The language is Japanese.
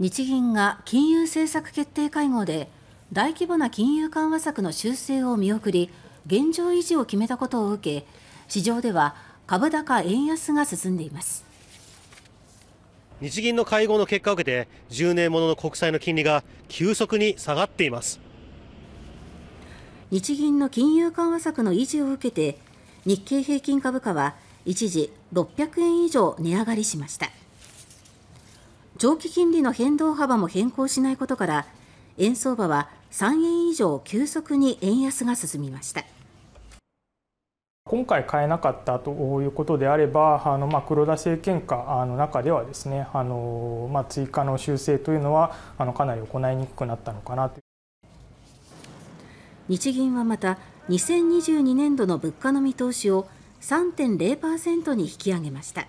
日銀が金融政策決定会合で大規模な金融緩和策の修正を見送り現状維持を決めたことを受け市場では株高円安が進んでいます。日銀の会合の結果を受けて10年ものの国債の金利が急速に下がっています日銀の金融緩和策の維持を受けて日経平均株価は一時600円以上値上がりしました。長期金利の変動幅も変更しないことから円相場は3円以上急速に円安が進みました。今回買えなかったということであれば、あのまあ、黒田政権下の中ではですね、あのまあ、追加の修正というのはあのかなり行いにくくなったのかなと日銀はまた2022年度の物価の見通しを3.0%に引き上げました。